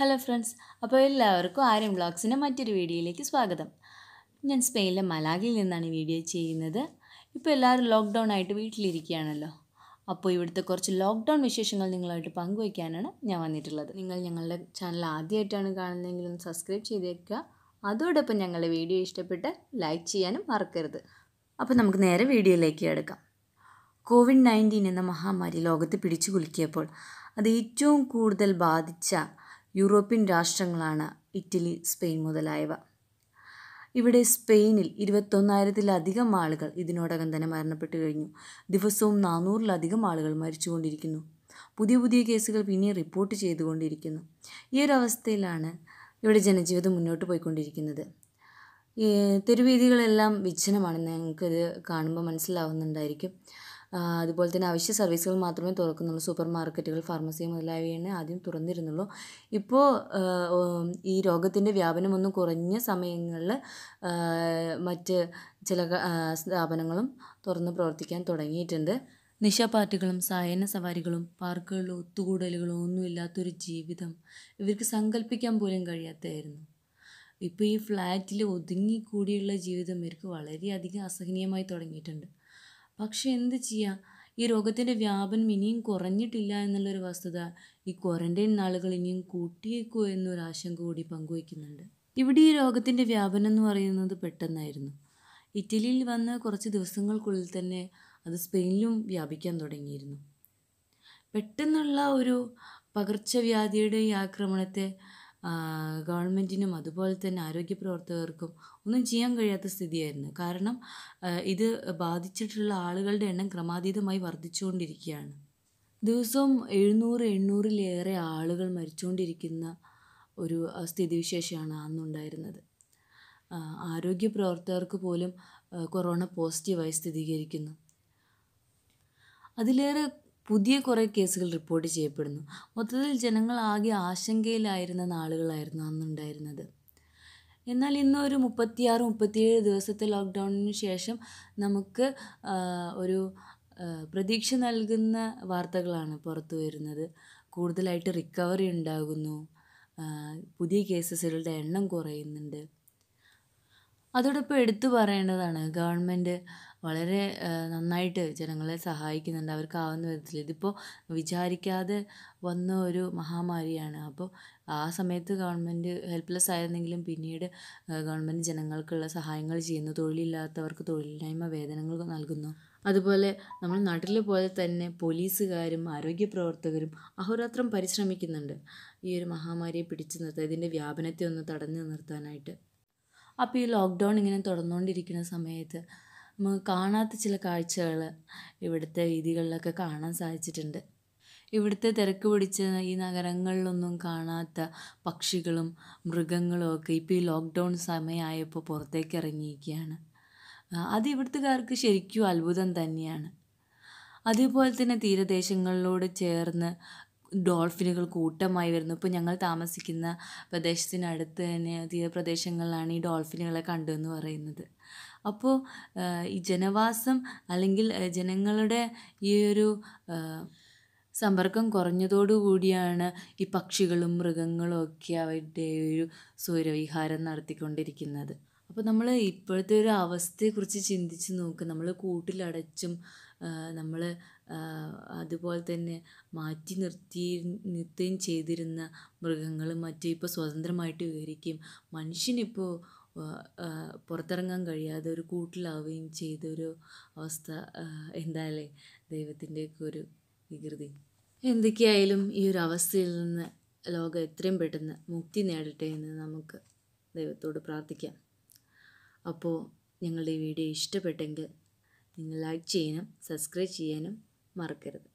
hello friends അപ്പോൾ എല്ലാവർക്കും ആര്യം വ്ളോഗ്സിൻ്റെ മറ്റൊരു വീഡിയോയിലേക്ക് സ്വാഗതം ഞാൻ സ്പെയിനിലെ മലാഗിൽ നിന്നാണ് വീഡിയോ ചെയ്യുന്നത് ഇപ്പോൾ എല്ലാവരും ലോക്ക്ഡൗൺ ആയിട്ട് വീട്ടിലിരിക്കുകയാണല്ലോ അപ്പോൾ ഇവിടുത്തെ കുറച്ച് ലോക്ക്ഡൗൺ വിശേഷങ്ങൾ നിങ്ങളായിട്ട് പങ്കുവയ്ക്കാനാണ് ഞാൻ വന്നിട്ടുള്ളത് നിങ്ങൾ ഞങ്ങളുടെ ചാനൽ ആദ്യമായിട്ടാണ് കാണുന്നതെങ്കിൽ ഒന്ന് സബ്സ്ക്രൈബ് ചെയ്തേക്കുക അതോടൊപ്പം ഞങ്ങളുടെ വീഡിയോ ഇഷ്ടപ്പെട്ട് ലൈക്ക് ചെയ്യാനും മറക്കരുത് അപ്പോൾ നമുക്ക് നേരെ വീഡിയോയിലേക്ക് എടുക്കാം കോവിഡ് നയൻറ്റീൻ എന്ന മഹാമാരി ലോകത്ത് പിടിച്ചു കുലുക്കിയപ്പോൾ അത് ഏറ്റവും കൂടുതൽ ബാധിച്ച യൂറോപ്യൻ രാഷ്ട്രങ്ങളാണ് ഇറ്റലി സ്പെയിൻ മുതലായവ ഇവിടെ സ്പെയിനിൽ ഇരുപത്തൊന്നായിരത്തിലധികം ആളുകൾ ഇതിനോടകം തന്നെ മരണപ്പെട്ടു കഴിഞ്ഞു ദിവസവും നാനൂറിലധികം ആളുകൾ മരിച്ചുകൊണ്ടിരിക്കുന്നു പുതിയ പുതിയ കേസുകൾ പിന്നെ റിപ്പോർട്ട് ചെയ്തുകൊണ്ടിരിക്കുന്നു ഈ ഒരു അവസ്ഥയിലാണ് ഇവിടെ ജനജീവിതം മുന്നോട്ട് പോയിക്കൊണ്ടിരിക്കുന്നത് തെരുവീതികളെല്ലാം വിച്ഛനമാണ് ഞങ്ങൾക്കത് കാണുമ്പോൾ മനസ്സിലാവുന്നുണ്ടായിരിക്കും അതുപോലെ തന്നെ അവശ്യ സർവീസുകൾ മാത്രമേ തുറക്കുന്നുള്ളൂ സൂപ്പർ മാർക്കറ്റുകൾ ഫാർമസി മുതലായവയാണ് ആദ്യം തുറന്നിരുന്നുള്ളൂ ഇപ്പോൾ ഈ രോഗത്തിൻ്റെ വ്യാപനമൊന്നും കുറഞ്ഞ സമയങ്ങളിൽ മറ്റ് ചില സ്ഥാപനങ്ങളും തുറന്ന് പ്രവർത്തിക്കാൻ തുടങ്ങിയിട്ടുണ്ട് നിശ പാർട്ടികളും സായന സവാരികളും പാർക്കുകളിലും ഒത്തുകൂടലുകളും ഒന്നുമില്ലാത്തൊരു ജീവിതം ഇവർക്ക് സങ്കല്പിക്കാൻ പോലും കഴിയാത്തതായിരുന്നു ഇപ്പോൾ ഈ ഫ്ലാറ്റിൽ ഒതുങ്ങിക്കൂടിയുള്ള ജീവിതം ഇവർക്ക് വളരെയധികം അസഹനീയമായി തുടങ്ങിയിട്ടുണ്ട് പക്ഷേ എന്ത് ചെയ്യാം ഈ രോഗത്തിൻ്റെ വ്യാപനം ഇനിയും കുറഞ്ഞിട്ടില്ല എന്നുള്ളൊരു വസ്തുത ഈ ക്വാറൻറ്റൈൻ നാളുകൾ ഇനിയും കൂട്ടിയേക്കോ എന്നൊരു ആശങ്ക കൂടി പങ്കുവയ്ക്കുന്നുണ്ട് ഇവിടെ ഈ രോഗത്തിൻ്റെ വ്യാപനം എന്ന് പറയുന്നത് പെട്ടെന്നായിരുന്നു ഇറ്റലിയിൽ വന്ന കുറച്ച് ദിവസങ്ങൾക്കുള്ളിൽ തന്നെ അത് സ്പെയിനിലും വ്യാപിക്കാൻ തുടങ്ങിയിരുന്നു പെട്ടെന്നുള്ള ഒരു പകർച്ചവ്യാധിയുടെ ഈ ആക്രമണത്തെ ഗവൺമെൻറ്റിനും അതുപോലെ തന്നെ ആരോഗ്യ പ്രവർത്തകർക്കും ഒന്നും ചെയ്യാൻ കഴിയാത്ത സ്ഥിതിയായിരുന്നു കാരണം ഇത് ബാധിച്ചിട്ടുള്ള ആളുകളുടെ എണ്ണം ക്രമാതീതമായി വർദ്ധിച്ചുകൊണ്ടിരിക്കുകയാണ് ദിവസവും എഴുന്നൂറ് എണ്ണൂറിലേറെ ആളുകൾ മരിച്ചുകൊണ്ടിരിക്കുന്ന ഒരു സ്ഥിതിവിശേഷമാണ് അന്നുണ്ടായിരുന്നത് ആരോഗ്യ പ്രവർത്തകർക്ക് പോലും കൊറോണ പോസിറ്റീവായി സ്ഥിരീകരിക്കുന്നു അതിലേറെ പുതിയ കുറേ കേസുകൾ റിപ്പോർട്ട് ചെയ്യപ്പെടുന്നു മൊത്തത്തിൽ ജനങ്ങൾ ആകെ ആശങ്കയിലായിരുന്ന നാളുകളായിരുന്നു അന്നുണ്ടായിരുന്നത് എന്നാൽ ഇന്ന് ഒരു മുപ്പത്തിയാറ് മുപ്പത്തിയേഴ് ദിവസത്തെ ലോക്ക്ഡൗണിന് ശേഷം നമുക്ക് ഒരു പ്രതീക്ഷ നൽകുന്ന വാർത്തകളാണ് പുറത്തു വരുന്നത് കൂടുതലായിട്ട് റിക്കവറി ഉണ്ടാകുന്നു പുതിയ കേസസുകളുടെ എണ്ണം കുറയുന്നുണ്ട് അതോടൊപ്പം എടുത്തു പറയേണ്ടതാണ് ഗവൺമെൻറ് വളരെ നന്നായിട്ട് ജനങ്ങളെ സഹായിക്കുന്നുണ്ട് അവർക്കാവുന്ന വിധത്തിൽ ഇതിപ്പോൾ വിചാരിക്കാതെ വന്ന ഒരു മഹാമാരിയാണ് അപ്പോൾ ആ സമയത്ത് ഗവൺമെൻറ് ഹെൽപ്ലെസ് ആയിരുന്നെങ്കിലും പിന്നീട് ഗവൺമെൻറ് ജനങ്ങൾക്കുള്ള സഹായങ്ങൾ ചെയ്യുന്നു തൊഴിലില്ലാത്തവർക്ക് തൊഴിലില്ലായ്മ വേതനങ്ങൾ നൽകുന്നു അതുപോലെ നമ്മൾ നാട്ടിൽ പോലെ തന്നെ പോലീസുകാരും ആരോഗ്യ പ്രവർത്തകരും അഹോരാത്രം പരിശ്രമിക്കുന്നുണ്ട് ഈ ഒരു മഹാമാരിയെ പിടിച്ചു നിർത്താൻ ഇതിൻ്റെ വ്യാപനത്തെ ഒന്ന് തടഞ്ഞു നിർത്താനായിട്ട് അപ്പോൾ ഈ ലോക്ക്ഡൗൺ ഇങ്ങനെ തുടർന്നുകൊണ്ടിരിക്കുന്ന സമയത്ത് നമുക്ക് കാണാത്ത ചില കാഴ്ചകൾ ഇവിടുത്തെ വീതികളിലൊക്കെ കാണാൻ സാധിച്ചിട്ടുണ്ട് ഇവിടുത്തെ തിരക്ക് പിടിച്ച ഈ നഗരങ്ങളിലൊന്നും കാണാത്ത പക്ഷികളും മൃഗങ്ങളും ഒക്കെ ഇപ്പോൾ ഈ ലോക്ക്ഡൗൺ സമയമായപ്പോൾ പുറത്തേക്ക് ഇറങ്ങിയിരിക്കുകയാണ് അത് ഇവിടുത്തുകാർക്ക് ശരിക്കും അത്ഭുതം തന്നെയാണ് അതേപോലെ തന്നെ തീരദേശങ്ങളിലോട് ചേർന്ന് ഡോൾഫിനുകൾ കൂട്ടമായി വരുന്നു ഇപ്പോൾ ഞങ്ങൾ താമസിക്കുന്ന പ്രദേശത്തിനടുത്ത് തന്നെ തീരപ്രദേശങ്ങളിലാണ് ഈ ഡോൾഫിനുകളെ കണ്ടെന്ന് പറയുന്നത് അപ്പോൾ ഈ ജനവാസം അല്ലെങ്കിൽ ജനങ്ങളുടെ ഈ ഒരു സമ്പർക്കം കുറഞ്ഞതോടുകൂടിയാണ് ഈ പക്ഷികളും മൃഗങ്ങളും ഒക്കെ അവരുടെ ഒരു സൂര്യവിഹാരം നടത്തിക്കൊണ്ടിരിക്കുന്നത് അപ്പോൾ നമ്മൾ ഇപ്പോഴത്തെ ഒരു അവസ്ഥയെക്കുറിച്ച് ചിന്തിച്ച് നോക്കുക നമ്മൾ കൂട്ടിലടച്ചും നമ്മൾ അതുപോലെ തന്നെ മാറ്റി നിർത്തി നിർത്തുകയും ചെയ്തിരുന്ന മൃഗങ്ങളും മറ്റും ഇപ്പോൾ സ്വതന്ത്രമായിട്ട് വിവരിക്കും മനുഷ്യനിപ്പോൾ പുറത്തിറങ്ങാൻ കഴിയാതെ ഒരു കൂട്ടിലാവുകയും ചെയ്തൊരു അവസ്ഥ എന്തായാലേ ദൈവത്തിൻ്റെയൊക്കെ ഒരു വികൃതി എന്തൊക്കെയായാലും ഈ ഒരു അവസ്ഥയിൽ നിന്ന് ലോകം എത്രയും പെട്ടെന്ന് മുക്തി നേടട്ടെ എന്ന് നമുക്ക് ദൈവത്തോട് പ്രാർത്ഥിക്കാം അപ്പോൾ ഞങ്ങളുടെ ഈ വീഡിയോ ഇഷ്ടപ്പെട്ടെങ്കിൽ നിങ്ങൾ ലൈക്ക് ചെയ്യാനും സബ്സ്ക്രൈബ് ചെയ്യാനും മറക്കരുത്